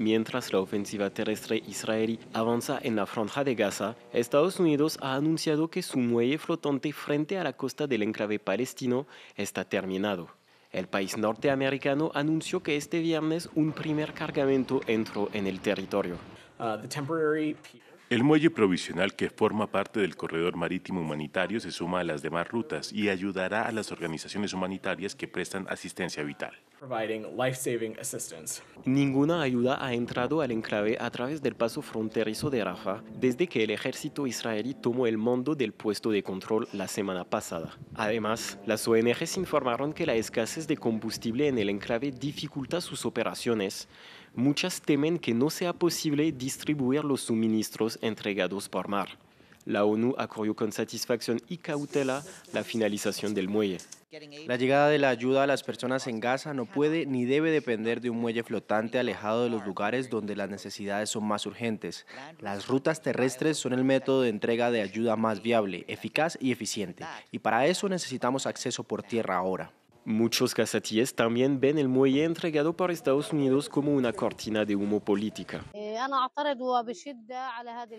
Mientras la ofensiva terrestre israelí avanza en la franja de Gaza, Estados Unidos ha anunciado que su muelle flotante frente a la costa del enclave palestino está terminado. El país norteamericano anunció que este viernes un primer cargamento entró en el territorio. Uh, el muelle provisional que forma parte del corredor marítimo humanitario se suma a las demás rutas y ayudará a las organizaciones humanitarias que prestan asistencia vital. Ninguna ayuda ha entrado al enclave a través del paso fronterizo de Rafah desde que el ejército israelí tomó el mando del puesto de control la semana pasada. Además, las ONGs informaron que la escasez de combustible en el enclave dificulta sus operaciones, muchas temen que no sea posible distribuir los suministros entregados por mar. La ONU acogió con satisfacción y cautela la finalización del muelle. La llegada de la ayuda a las personas en Gaza no puede ni debe depender de un muelle flotante alejado de los lugares donde las necesidades son más urgentes. Las rutas terrestres son el método de entrega de ayuda más viable, eficaz y eficiente. Y para eso necesitamos acceso por tierra ahora. Muchos casatíes también ven el muelle entregado por Estados Unidos como una cortina de humo política.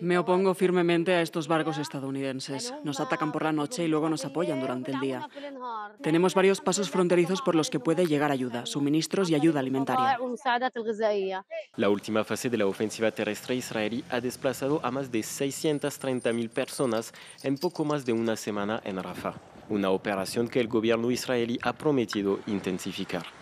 Me opongo firmemente a estos barcos estadounidenses. Nos atacan por la noche y luego nos apoyan durante el día. Tenemos varios pasos fronterizos por los que puede llegar ayuda, suministros y ayuda alimentaria. La última fase de la ofensiva terrestre israelí ha desplazado a más de 630.000 personas en poco más de una semana en Rafah, una operación que el gobierno israelí ha prometido intensificar.